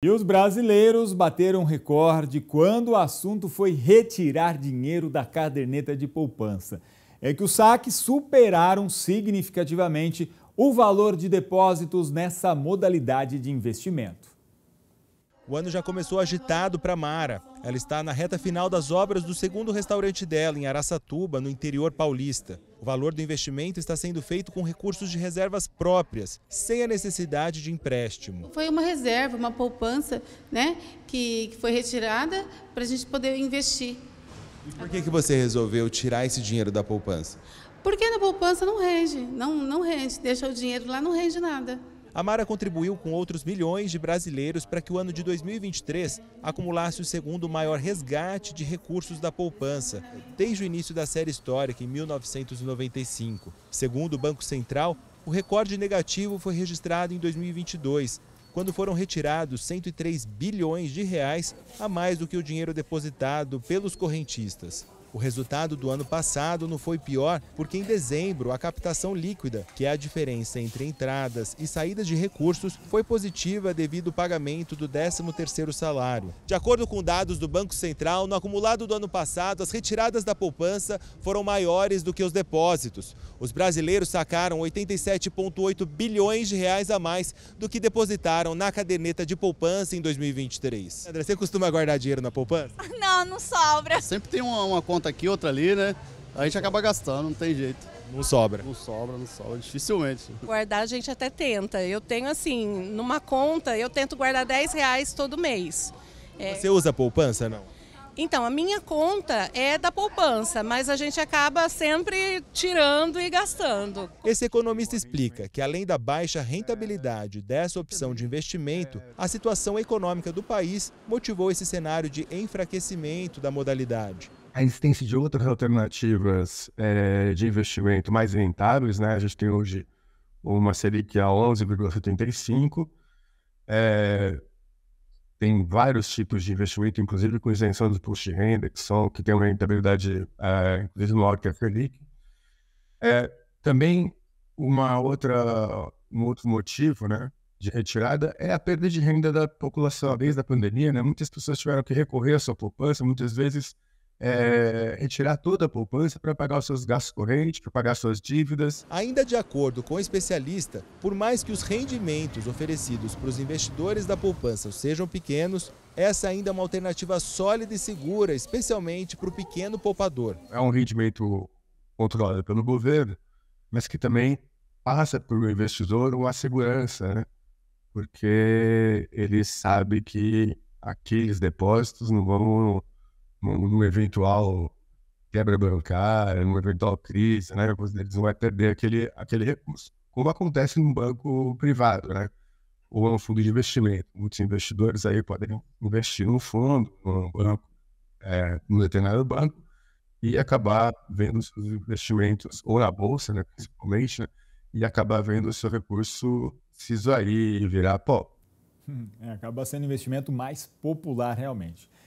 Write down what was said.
E os brasileiros bateram recorde quando o assunto foi retirar dinheiro da caderneta de poupança. É que os saques superaram significativamente o valor de depósitos nessa modalidade de investimento. O ano já começou agitado para Mara. Ela está na reta final das obras do segundo restaurante dela, em Araçatuba, no interior paulista. O valor do investimento está sendo feito com recursos de reservas próprias, sem a necessidade de empréstimo. Foi uma reserva, uma poupança, né, que foi retirada para a gente poder investir. E por que, que você resolveu tirar esse dinheiro da poupança? Porque na poupança não rende, não, não rende. Deixa o dinheiro lá, não rende nada. A Mara contribuiu com outros milhões de brasileiros para que o ano de 2023 acumulasse o segundo maior resgate de recursos da poupança, desde o início da série histórica, em 1995. Segundo o Banco Central, o recorde negativo foi registrado em 2022, quando foram retirados 103 bilhões de reais a mais do que o dinheiro depositado pelos correntistas. O resultado do ano passado não foi pior, porque em dezembro a captação líquida, que é a diferença entre entradas e saídas de recursos, foi positiva devido ao pagamento do 13º salário. De acordo com dados do Banco Central, no acumulado do ano passado, as retiradas da poupança foram maiores do que os depósitos. Os brasileiros sacaram 87,8 bilhões de reais a mais do que depositaram na caderneta de poupança em 2023. André, você costuma guardar dinheiro na poupança? Não, não sobra. Sempre tem uma, uma conta conta aqui, outra ali, né? A gente acaba gastando, não tem jeito. Não sobra. Não sobra, não sobra, dificilmente. Guardar a gente até tenta. Eu tenho assim, numa conta, eu tento guardar 10 reais todo mês. É. Você é... usa poupança, não? Então, a minha conta é da poupança, mas a gente acaba sempre tirando e gastando. Esse economista explica que, além da baixa rentabilidade dessa opção de investimento, a situação econômica do país motivou esse cenário de enfraquecimento da modalidade a existência de outras alternativas é, de investimento mais rentáveis, né? A gente tem hoje uma Selic a 11,75. É, eh, tem vários tipos de investimento, inclusive com isenção dos push de renda, que, são, que tem uma rentabilidade, é, inclusive maior que a Selic. É, também uma outra, um outro motivo né, de retirada é a perda de renda da população desde a pandemia. Né? Muitas pessoas tiveram que recorrer à sua poupança, muitas vezes é, retirar toda a poupança para pagar os seus gastos correntes, para pagar suas dívidas. Ainda de acordo com o especialista, por mais que os rendimentos oferecidos para os investidores da poupança sejam pequenos, essa é ainda é uma alternativa sólida e segura, especialmente para o pequeno poupador. É um rendimento controlado pelo governo, mas que também passa para o investidor uma segurança, né? porque ele sabe que aqueles depósitos não vão num eventual quebra bancária, numa eventual crise, né? Eles vão perder aquele, aquele recurso. Como acontece num banco privado, né? Ou num é fundo de investimento. Muitos investidores aí podem investir num fundo, num banco, é, num determinado banco, e acabar vendo seus investimentos, ou na bolsa, né? Principalmente, né? E acabar vendo o seu recurso se isolar e virar pó. Hum, é, acaba sendo o investimento mais popular, realmente.